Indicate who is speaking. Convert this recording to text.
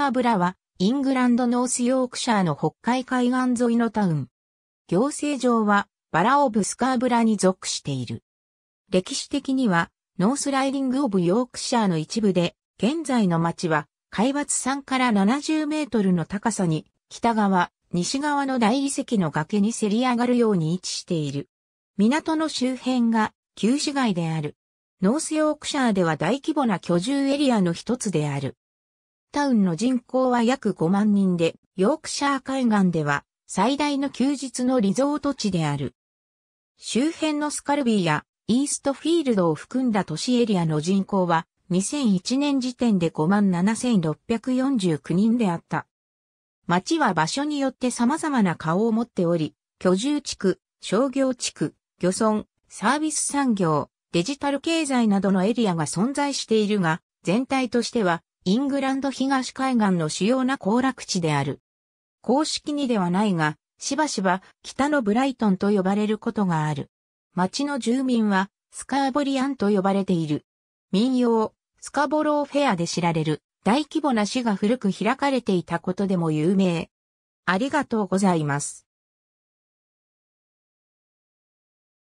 Speaker 1: タブラは、イングランドノースヨークシャーの北海海岸沿いのタウン。行政上は、バラオブスカーブラに属している。歴史的には、ノースライディング・オブ・ヨークシャーの一部で、現在の町は、海抜3から70メートルの高さに、北側、西側の大理石の崖にせり上がるように位置している。港の周辺が旧市街である。ノースヨークシャーでは大規模な居住エリアの一つである。タウンの人口は約5万人で、ヨークシャー海岸では最大の休日のリゾート地である。周辺のスカルビーやイーストフィールドを含んだ都市エリアの人口は2001年時点で57,649人であった。町は場所によって様々な顔を持っており、居住地区、商業地区、漁村、サービス産業、デジタル経済などのエリアが存在しているが、全体としてはイングランド東海岸の主要な行楽地である。公式にではないが、しばしば北のブライトンと呼ばれることがある。町の住民はスカーボリアンと呼ばれている。民謡、スカボローフェアで知られる大規模な市が古く開かれていたことでも有名。ありがとうございます。